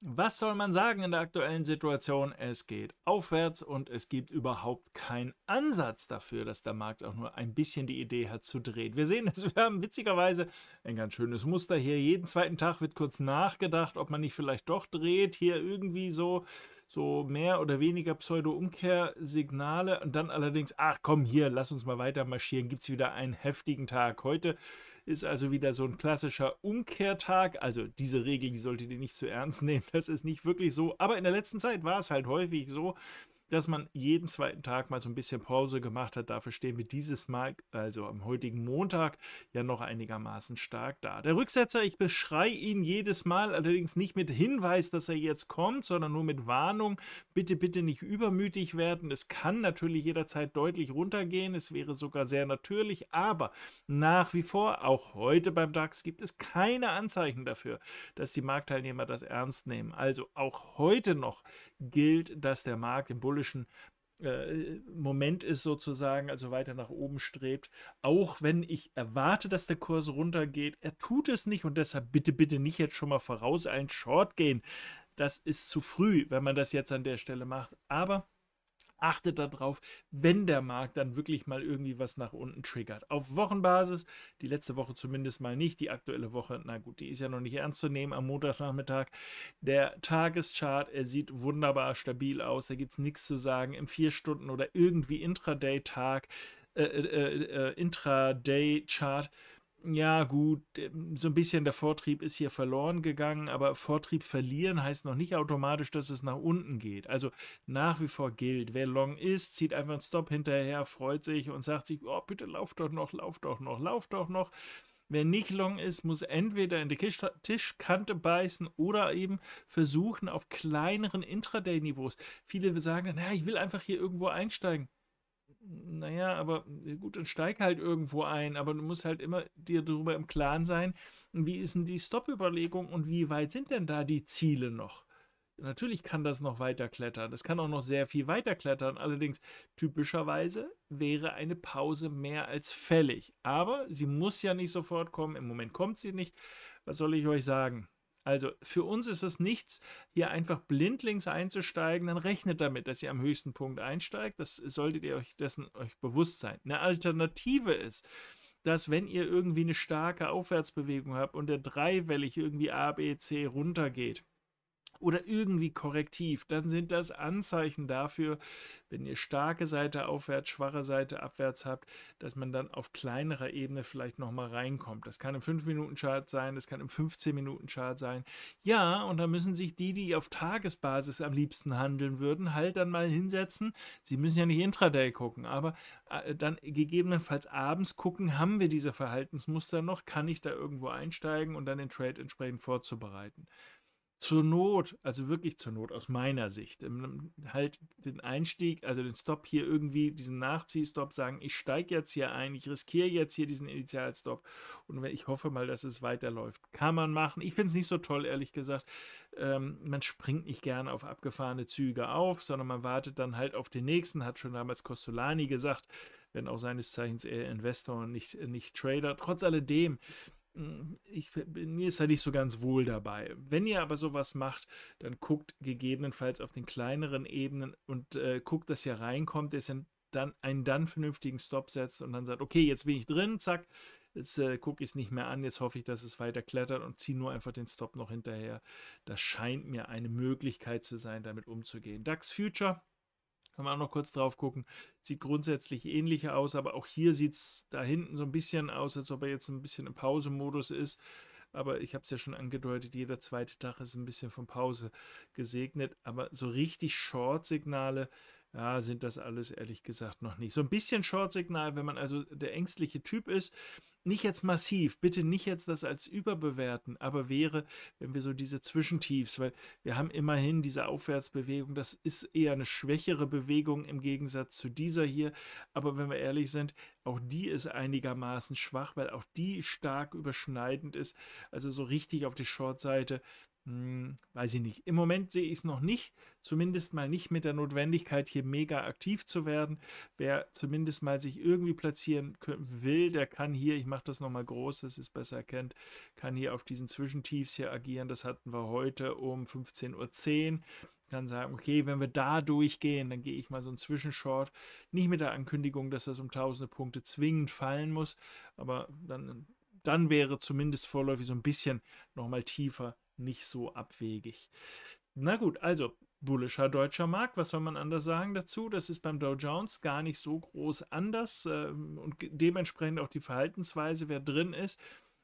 Was soll man sagen in der aktuellen Situation? Es geht aufwärts und es gibt überhaupt keinen Ansatz dafür, dass der Markt auch nur ein bisschen die Idee hat zu drehen. Wir sehen es, wir haben witzigerweise ein ganz schönes Muster hier. Jeden zweiten Tag wird kurz nachgedacht, ob man nicht vielleicht doch dreht. Hier irgendwie so so mehr oder weniger Pseudo-Umkehrsignale und dann allerdings, ach komm hier, lass uns mal weiter marschieren, gibt es wieder einen heftigen Tag. Heute ist also wieder so ein klassischer Umkehrtag, also diese Regel, die solltet ihr nicht zu ernst nehmen, das ist nicht wirklich so, aber in der letzten Zeit war es halt häufig so, dass man jeden zweiten Tag mal so ein bisschen Pause gemacht hat. Dafür stehen wir dieses Mal, also am heutigen Montag, ja noch einigermaßen stark da. Der Rücksetzer, ich beschrei ihn jedes Mal, allerdings nicht mit Hinweis, dass er jetzt kommt, sondern nur mit Warnung. Bitte, bitte nicht übermütig werden. Es kann natürlich jederzeit deutlich runtergehen. Es wäre sogar sehr natürlich, aber nach wie vor, auch heute beim DAX, gibt es keine Anzeichen dafür, dass die Marktteilnehmer das ernst nehmen. Also auch heute noch gilt, dass der Markt im Bull symbolischen äh, Moment ist sozusagen, also weiter nach oben strebt. Auch wenn ich erwarte, dass der Kurs runtergeht, er tut es nicht und deshalb bitte, bitte nicht jetzt schon mal voraus ein Short gehen. Das ist zu früh, wenn man das jetzt an der Stelle macht. Aber Achtet darauf, wenn der Markt dann wirklich mal irgendwie was nach unten triggert. Auf Wochenbasis, die letzte Woche zumindest mal nicht, die aktuelle Woche, na gut, die ist ja noch nicht ernst zu nehmen am Montagnachmittag. Der Tageschart, er sieht wunderbar stabil aus, da gibt es nichts zu sagen. Im 4-Stunden- oder irgendwie Intraday-Tag, äh, äh, äh, äh Intraday-Chart ja, gut, ähm, so ein bisschen der Vortrieb ist hier verloren gegangen, aber Vortrieb verlieren heißt noch nicht automatisch, dass es nach unten geht. Also nach wie vor gilt, wer long ist, zieht einfach einen Stop hinterher, freut sich und sagt sich, oh, bitte lauf doch noch, lauf doch noch, lauf doch noch. Wer nicht long ist, muss entweder in die Tischkante beißen oder eben versuchen auf kleineren Intraday-Niveaus. Viele sagen, dann, naja, ich will einfach hier irgendwo einsteigen naja, aber äh, gut, dann steig halt irgendwo ein, aber du musst halt immer dir darüber im Klaren sein, wie ist denn die Stop-Überlegung und wie weit sind denn da die Ziele noch? Natürlich kann das noch weiter klettern. Es kann auch noch sehr viel weiter klettern. Allerdings typischerweise wäre eine Pause mehr als fällig. Aber sie muss ja nicht sofort kommen. Im Moment kommt sie nicht. Was soll ich euch sagen? Also für uns ist es nichts, hier einfach blindlings einzusteigen, dann rechnet damit, dass ihr am höchsten Punkt einsteigt. Das solltet ihr euch dessen euch bewusst sein. Eine Alternative ist, dass wenn ihr irgendwie eine starke Aufwärtsbewegung habt und der dreiwellig irgendwie A, B, C runtergeht, oder irgendwie korrektiv, dann sind das Anzeichen dafür, wenn ihr starke Seite aufwärts, schwache Seite abwärts habt, dass man dann auf kleinerer Ebene vielleicht nochmal reinkommt. Das kann im 5-Minuten-Chart sein, das kann im 15-Minuten-Chart sein. Ja, und da müssen sich die, die auf Tagesbasis am liebsten handeln würden, halt dann mal hinsetzen. Sie müssen ja nicht Intraday gucken, aber äh, dann gegebenenfalls abends gucken, haben wir diese Verhaltensmuster noch, kann ich da irgendwo einsteigen und dann den Trade entsprechend vorzubereiten zur Not, also wirklich zur Not aus meiner Sicht, halt den Einstieg, also den Stop hier irgendwie, diesen Nachziehstop sagen, ich steige jetzt hier ein, ich riskiere jetzt hier diesen Initialstop und ich hoffe mal, dass es weiterläuft. Kann man machen. Ich finde es nicht so toll, ehrlich gesagt. Ähm, man springt nicht gerne auf abgefahrene Züge auf, sondern man wartet dann halt auf den nächsten, hat schon damals Costolani gesagt, wenn auch seines Zeichens eher Investor und nicht, nicht Trader. Trotz alledem, hm, ich, mir ist halt nicht so ganz wohl dabei. Wenn ihr aber sowas macht, dann guckt gegebenenfalls auf den kleineren Ebenen und äh, guckt, dass ihr reinkommt, dass ihr dann einen dann vernünftigen Stop setzt und dann sagt, okay, jetzt bin ich drin, zack, jetzt äh, gucke ich es nicht mehr an, jetzt hoffe ich, dass es weiter klettert und ziehe nur einfach den Stop noch hinterher. Das scheint mir eine Möglichkeit zu sein, damit umzugehen. DAX Future kann man auch noch kurz drauf gucken. Sieht grundsätzlich ähnlich aus, aber auch hier sieht es da hinten so ein bisschen aus, als ob er jetzt ein bisschen im Pausemodus ist. Aber ich habe es ja schon angedeutet, jeder zweite Tag ist ein bisschen von Pause gesegnet. Aber so richtig Short-Signale ja, sind das alles ehrlich gesagt noch nicht. So ein bisschen Short-Signal, wenn man also der ängstliche Typ ist, nicht jetzt massiv, bitte nicht jetzt das als überbewerten, aber wäre, wenn wir so diese Zwischentiefs, weil wir haben immerhin diese Aufwärtsbewegung, das ist eher eine schwächere Bewegung im Gegensatz zu dieser hier, aber wenn wir ehrlich sind, auch die ist einigermaßen schwach, weil auch die stark überschneidend ist, also so richtig auf die Short-Seite hm, weiß ich nicht. Im Moment sehe ich es noch nicht, zumindest mal nicht mit der Notwendigkeit, hier mega aktiv zu werden. Wer zumindest mal sich irgendwie platzieren will, der kann hier, ich mache das nochmal groß, dass es besser erkennt, kann hier auf diesen Zwischentiefs hier agieren. Das hatten wir heute um 15.10 Uhr kann sagen, okay, wenn wir da durchgehen, dann gehe ich mal so einen Zwischenshort. Nicht mit der Ankündigung, dass das um tausende Punkte zwingend fallen muss, aber dann, dann wäre zumindest vorläufig so ein bisschen nochmal tiefer nicht so abwegig. Na gut, also bullischer deutscher Markt, was soll man anders sagen dazu? Das ist beim Dow Jones gar nicht so groß anders äh, und dementsprechend auch die Verhaltensweise, wer drin ist,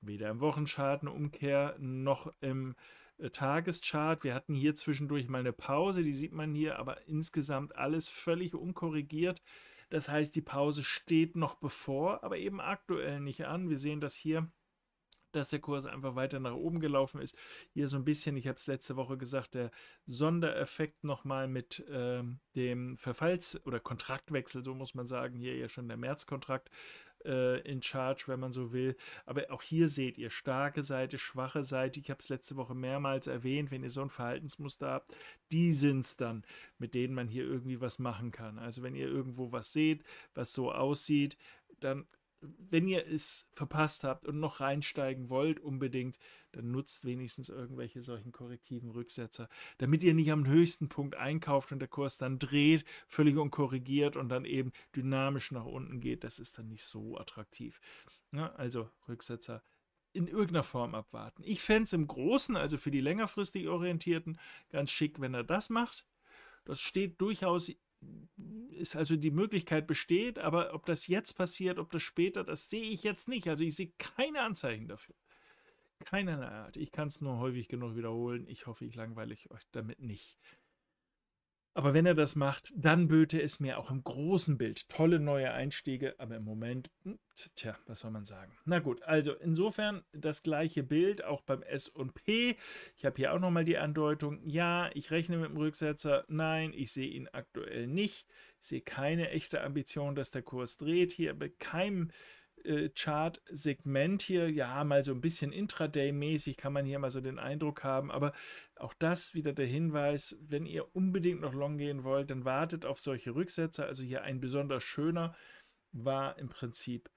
weder im Wochenchartenumkehr noch im äh, Tageschart. Wir hatten hier zwischendurch mal eine Pause, die sieht man hier, aber insgesamt alles völlig unkorrigiert. Das heißt, die Pause steht noch bevor, aber eben aktuell nicht an. Wir sehen das hier dass der Kurs einfach weiter nach oben gelaufen ist. Hier so ein bisschen, ich habe es letzte Woche gesagt, der Sondereffekt nochmal mit ähm, dem Verfalls- oder Kontraktwechsel, so muss man sagen, hier ja schon der Märzkontrakt äh, in Charge, wenn man so will. Aber auch hier seht ihr starke Seite, schwache Seite. Ich habe es letzte Woche mehrmals erwähnt, wenn ihr so ein Verhaltensmuster habt, die sind es dann, mit denen man hier irgendwie was machen kann. Also wenn ihr irgendwo was seht, was so aussieht, dann wenn ihr es verpasst habt und noch reinsteigen wollt, unbedingt, dann nutzt wenigstens irgendwelche solchen korrektiven Rücksetzer, damit ihr nicht am höchsten Punkt einkauft und der Kurs dann dreht, völlig unkorrigiert und dann eben dynamisch nach unten geht. Das ist dann nicht so attraktiv. Ja, ne, also Rücksetzer in irgendeiner Form abwarten. Ich fände es im Großen, also für die längerfristig Orientierten, ganz schick, wenn er das macht. Das steht durchaus ist also die Möglichkeit besteht, aber ob das jetzt passiert, ob das später, das sehe ich jetzt nicht. Also ich sehe keine Anzeichen dafür. Keinerlei Art. Ich kann es nur häufig genug wiederholen. Ich hoffe, ich langweile euch damit nicht. Aber wenn er das macht, dann böte es mir auch im großen Bild tolle neue Einstiege, aber im Moment, hm, tja, was soll man sagen? Na gut, also insofern das gleiche Bild auch beim S und P. Ich habe hier auch nochmal die Andeutung, ja, ich rechne mit dem Rücksetzer, nein, ich sehe ihn aktuell nicht. Ich sehe keine echte Ambition, dass der Kurs dreht. Hier bei keinem äh, Chart-Segment hier, ja, mal so ein bisschen Intraday-mäßig kann man hier mal so den Eindruck haben, aber auch das wieder der Hinweis, wenn ihr unbedingt noch long gehen wollt, dann wartet auf solche Rücksätze, also hier ein besonders schöner war im Prinzip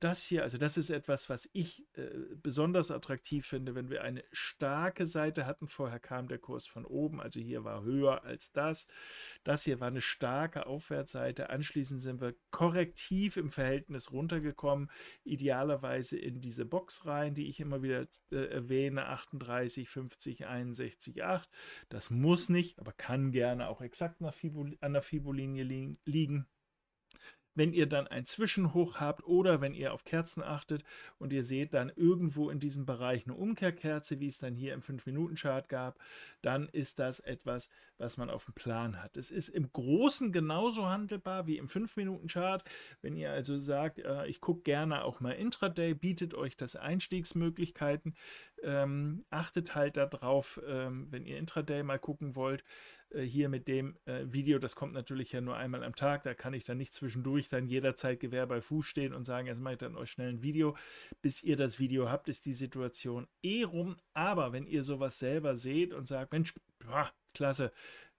das hier, also das ist etwas, was ich äh, besonders attraktiv finde, wenn wir eine starke Seite hatten. Vorher kam der Kurs von oben, also hier war höher als das. Das hier war eine starke Aufwärtsseite. Anschließend sind wir korrektiv im Verhältnis runtergekommen, idealerweise in diese Box rein, die ich immer wieder äh, erwähne, 38, 50, 61, 8. Das muss nicht, aber kann gerne auch exakt nach Fibul an der Fibolinie liegen wenn ihr dann ein Zwischenhoch habt oder wenn ihr auf Kerzen achtet und ihr seht dann irgendwo in diesem Bereich eine Umkehrkerze, wie es dann hier im 5-Minuten-Chart gab, dann ist das etwas, was man auf dem Plan hat. Es ist im Großen genauso handelbar wie im 5-Minuten-Chart. Wenn ihr also sagt, äh, ich gucke gerne auch mal Intraday, bietet euch das Einstiegsmöglichkeiten. Ähm, achtet halt darauf, ähm, wenn ihr Intraday mal gucken wollt, äh, hier mit dem äh, Video, das kommt natürlich ja nur einmal am Tag, da kann ich dann nicht zwischendurch dann jederzeit Gewehr bei Fuß stehen und sagen, jetzt also mache ich dann euch schnell ein Video. Bis ihr das Video habt, ist die Situation eh rum, aber wenn ihr sowas selber seht und sagt, Mensch, boah, klasse,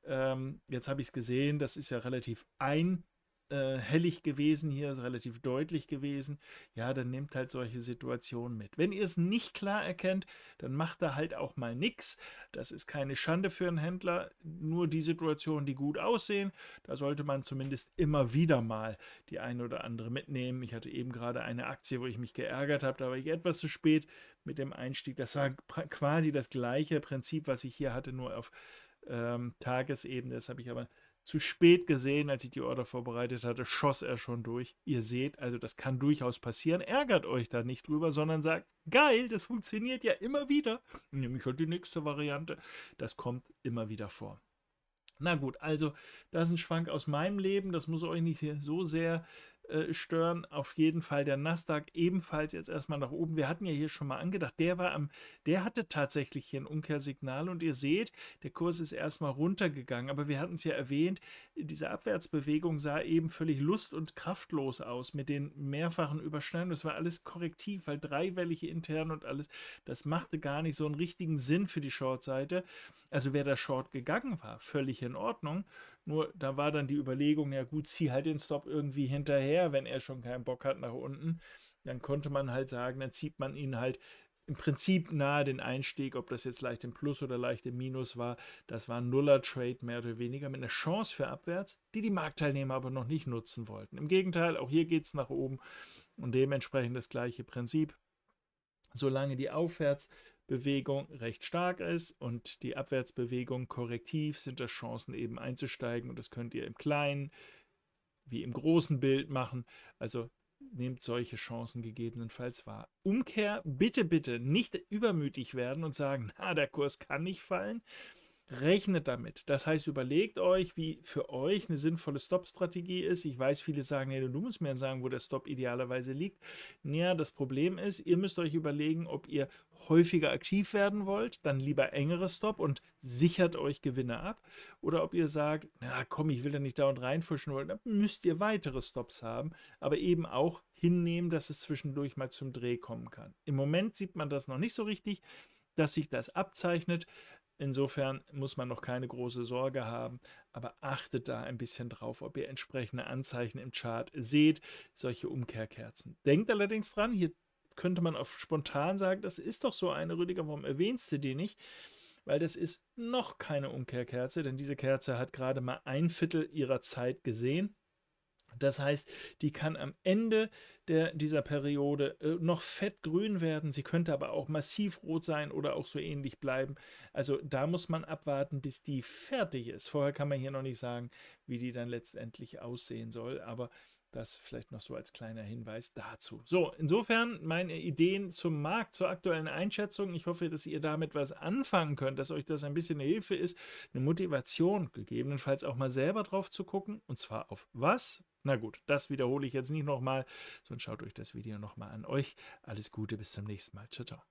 ähm, jetzt habe ich es gesehen, das ist ja relativ ein äh, hellig gewesen hier, relativ deutlich gewesen. Ja, dann nehmt halt solche Situationen mit. Wenn ihr es nicht klar erkennt, dann macht da halt auch mal nichts. Das ist keine Schande für einen Händler. Nur die Situationen, die gut aussehen, da sollte man zumindest immer wieder mal die eine oder andere mitnehmen. Ich hatte eben gerade eine Aktie, wo ich mich geärgert habe, da war ich etwas zu spät mit dem Einstieg. Das war quasi das gleiche Prinzip, was ich hier hatte, nur auf ähm, Tagesebene. Das habe ich aber zu spät gesehen, als ich die Order vorbereitet hatte, schoss er schon durch. Ihr seht, also das kann durchaus passieren. Ärgert euch da nicht drüber, sondern sagt, geil, das funktioniert ja immer wieder. Nehme ich halt die nächste Variante. Das kommt immer wieder vor. Na gut, also das ist ein Schwank aus meinem Leben. Das muss euch nicht so sehr äh, stören. Auf jeden Fall der Nasdaq ebenfalls jetzt erstmal nach oben. Wir hatten ja hier schon mal angedacht, der war am, der hatte tatsächlich hier ein Umkehrsignal und ihr seht, der Kurs ist erstmal runtergegangen. Aber wir hatten es ja erwähnt, diese Abwärtsbewegung sah eben völlig lust- und kraftlos aus mit den mehrfachen Überschneidungen. Das war alles korrektiv, weil dreiwellige intern und alles, das machte gar nicht so einen richtigen Sinn für die Short-Seite. Also wer da Short gegangen war, völlig in Ordnung. Nur da war dann die Überlegung, ja gut, zieh halt den Stop irgendwie hinterher, wenn er schon keinen Bock hat nach unten. Dann konnte man halt sagen, dann zieht man ihn halt im Prinzip nahe den Einstieg, ob das jetzt leicht im Plus oder leicht im Minus war. Das war ein Nuller-Trade mehr oder weniger mit einer Chance für abwärts, die die Marktteilnehmer aber noch nicht nutzen wollten. Im Gegenteil, auch hier geht es nach oben und dementsprechend das gleiche Prinzip. Solange die aufwärts Bewegung recht stark ist und die Abwärtsbewegung korrektiv, sind das Chancen eben einzusteigen und das könnt ihr im kleinen wie im großen Bild machen. Also nehmt solche Chancen gegebenenfalls wahr. Umkehr, bitte, bitte nicht übermütig werden und sagen, na, der Kurs kann nicht fallen. Rechnet damit. Das heißt, überlegt euch, wie für euch eine sinnvolle Stop-Strategie ist. Ich weiß, viele sagen, nee, du musst mir sagen, wo der Stop idealerweise liegt. Naja, das Problem ist, ihr müsst euch überlegen, ob ihr häufiger aktiv werden wollt, dann lieber engere Stop und sichert euch Gewinne ab. Oder ob ihr sagt, na komm, ich will da nicht da und reinfuschen wollen, dann müsst ihr weitere Stops haben, aber eben auch hinnehmen, dass es zwischendurch mal zum Dreh kommen kann. Im Moment sieht man das noch nicht so richtig dass sich das abzeichnet. Insofern muss man noch keine große Sorge haben, aber achtet da ein bisschen drauf, ob ihr entsprechende Anzeichen im Chart seht, solche Umkehrkerzen. Denkt allerdings dran, hier könnte man auf spontan sagen, das ist doch so eine, Rüdiger, warum erwähnst du die nicht? Weil das ist noch keine Umkehrkerze, denn diese Kerze hat gerade mal ein Viertel ihrer Zeit gesehen das heißt, die kann am Ende der, dieser Periode äh, noch fettgrün werden. Sie könnte aber auch massiv rot sein oder auch so ähnlich bleiben. Also da muss man abwarten, bis die fertig ist. Vorher kann man hier noch nicht sagen, wie die dann letztendlich aussehen soll. Aber das vielleicht noch so als kleiner Hinweis dazu. So, insofern meine Ideen zum Markt, zur aktuellen Einschätzung. Ich hoffe, dass ihr damit was anfangen könnt, dass euch das ein bisschen eine Hilfe ist, eine Motivation, gegebenenfalls auch mal selber drauf zu gucken. Und zwar auf was? Na gut, das wiederhole ich jetzt nicht nochmal, sondern schaut euch das Video nochmal an. Euch alles Gute, bis zum nächsten Mal. Ciao, ciao.